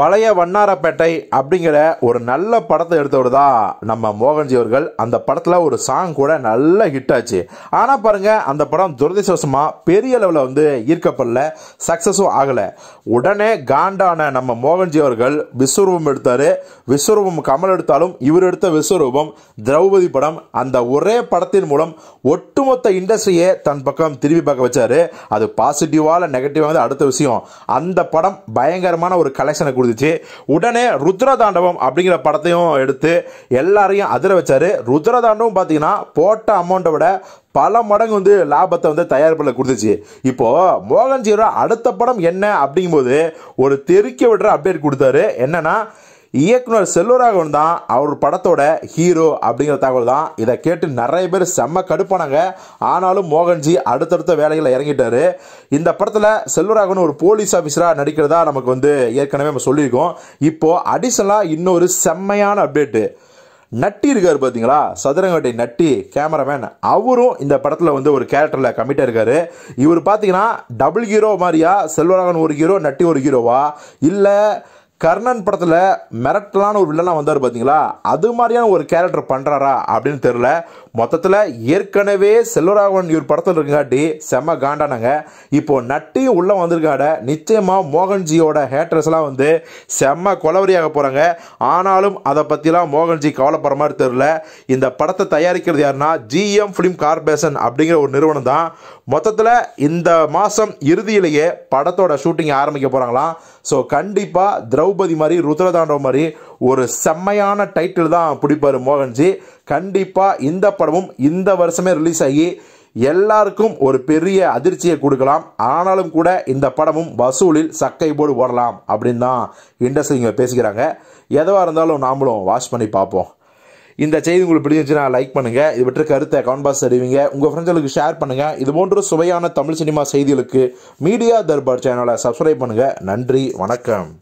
பழைய வண்ணாரப்பேட்டை அப்படிங்கிற ஒரு நல்ல படத்தை எடுத்தவர் தான் நம்ம மோகன்ஜி அவர்கள் அந்த படத்தில் ஒரு சாங் கூட நல்ல ஹிட் ஆச்சு ஆனால் பாருங்கள் அந்த படம் துரதிசவசமாக பெரிய அளவில் வந்து ஈர்க்கப்படல சக்ஸஸும் ஆகலை உடனே காண்டான நம்ம மோகன்ஜி அவர்கள் விஸ்வரூபம் எடுத்தார் விஸ்வரூபம் கமல் எடுத்தாலும் இவர் எடுத்த விஸ்வரூபம் திரௌபதி படம் அந்த ஒரே படத்தின் மூலம் ஒட்டுமொத்த இண்டஸ்ட்ரியை தன் பக்கம் திரும்பி பார்க்க வச்சாரு அது பாசிட்டிவாக நெகட்டிவாக அடுத்த விஷயம் அந்த படம் பயங்கரமான ஒரு கலெக்ஷனை கொடுத்துச்சு உடனே ருத்ரதாண்டவம் அப்படிங்கிற படத்தையும் எடுத்து எல்லாரையும் அதிர வச்சார் ருத்ரதாண்டவம் பார்த்தீங்கன்னா போட்ட அமௌண்ட்டை விட பல மடங்கு வந்து லாபத்தை வந்து தயாரிப்பில் கொடுத்துச்சு இப்போது மோகன்ஜியோட அடுத்த படம் என்ன அப்படிங்கும்போது ஒரு தெருக்க விடுற அப்டேட் கொடுத்தாரு என்னன்னா இயக்குனர் செல்வராகவன் தான் அவர் படத்தோட ஹீரோ அப்படிங்கிற தகவல் தான் இதை கேட்டு நிறைய பேர் செம்ம கடுப்பானாங்க ஆனாலும் மோகன்ஜி அடுத்தடுத்த வேலைகளில் இறங்கிட்டார் இந்த படத்தில் செல்வராகவன் ஒரு போலீஸ் ஆஃபீஸராக நடிக்கிறதா நமக்கு வந்து ஏற்கனவே நம்ம சொல்லியிருக்கோம் இப்போது அடிஷனலாக இன்னொரு செம்மையான அப்டேட்டு நட்டி இருக்கார் பார்த்தீங்களா சதுரங்கட்டை நட்டி கேமராமேன் அவரும் இந்த படத்தில் வந்து ஒரு கேரக்டரில் கமிட்டாக இருக்கார் இவர் பார்த்தீங்கன்னா டபுள் ஹீரோ மாதிரியா செல்வராகவன் ஒரு ஹீரோ நட்டி ஒரு ஹீரோவா இல்லை கர்ணன் படத்தில் மிரட்டலான ஒரு வில்லனாக வந்தார் பார்த்தீங்களா அது மாதிரியான ஒரு கேரக்டர் பண்ணுறாரா அப்படின்னு தெரில மொத்தத்தில் ஏற்கனவே செல்வராகவன் இவர் படத்தில் இருக்காட்டி செம்ம காண்டானாங்க இப்போது நட்டியும் உள்ளே வந்திருக்காட நிச்சயமாக மோகன்ஜியோட ஹேட்ரஸ்லாம் வந்து செம்ம கொலவரியாக போகிறாங்க ஆனாலும் அதை பற்றிலாம் மோகன்ஜி கவலைப்படுற மாதிரி தெரில இந்த படத்தை தயாரிக்கிறது யாருன்னா ஜிஎம் ஃபிலிம் கார்பரேஷன் அப்படிங்கிற ஒரு நிறுவனம் தான் மொத்தத்தில் இந்த மாதம் இறுதியிலேயே படத்தோட ஷூட்டிங் ஆரம்பிக்க போகிறாங்களாம் ஸோ கண்டிப்பாக திரௌ திரௌபதி மாதிரி ருத்ரதாண்டவம் மாதிரி ஒரு செம்மையான டைட்டில் தான் பிடிப்பார் மோகன்ஜி கண்டிப்பாக இந்த படமும் இந்த வருஷமே ரிலீஸ் ஆகி எல்லாருக்கும் ஒரு பெரிய அதிர்ச்சியை கொடுக்கலாம் ஆனாலும் கூட இந்த படமும் வசூலில் சக்கை போடு ஓடலாம் அப்படின்னு தான் இண்டஸ்ட்ரிங்க பேசிக்கிறாங்க எதுவாக இருந்தாலும் நாமளும் வாஷ் பண்ணி பார்ப்போம் இந்த செய்தி உங்களுக்கு பிடிச்சிருந்துச்சுன்னா லைக் பண்ணுங்கள் இது பற்றி கருத்தை கமெண்ட் பாக்ஸ் தெரிவிங்க உங்கள் ஃப்ரெண்ட்ஸ்களுக்கு ஷேர் பண்ணுங்கள் இது போன்ற சுவையான தமிழ் சினிமா செய்திகளுக்கு மீடியா தர்பார் சேனலை சப்ஸ்கிரைப் பண்ணுங்கள் நன்றி வணக்கம்